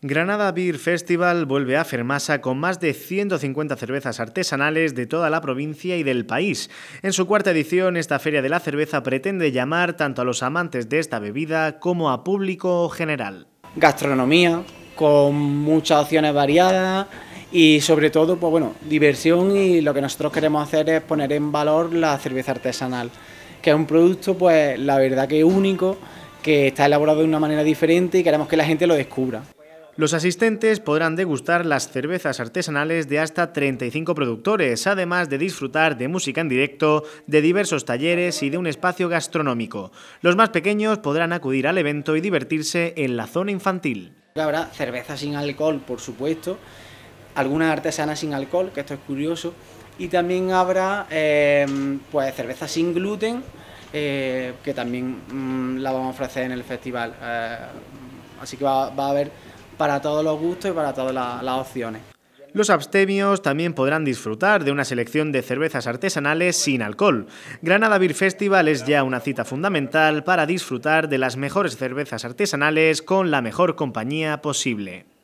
Granada Beer Festival vuelve a Fermasa con más de 150 cervezas artesanales de toda la provincia y del país. En su cuarta edición, esta Feria de la Cerveza pretende llamar tanto a los amantes de esta bebida como a público general. Gastronomía, con muchas opciones variadas y sobre todo, pues bueno, diversión y lo que nosotros queremos hacer es poner en valor la cerveza artesanal, que es un producto, pues la verdad que único, que está elaborado de una manera diferente y queremos que la gente lo descubra. Los asistentes podrán degustar las cervezas artesanales de hasta 35 productores, además de disfrutar de música en directo, de diversos talleres y de un espacio gastronómico. Los más pequeños podrán acudir al evento y divertirse en la zona infantil. Habrá cerveza sin alcohol, por supuesto, algunas artesanas sin alcohol, que esto es curioso, y también habrá em, pues cerveza sin gluten, eh, que también mm, la vamos a ofrecer en el festival. Eh, así que va a haber para todos los gustos y para todas las, opciones. Los abstemios también podrán disfrutar de una selección de cervezas artesanales sin alcohol. Granada Beer Festival es ya una cita fundamental para disfrutar de las mejores cervezas artesanales con la mejor compañía posible.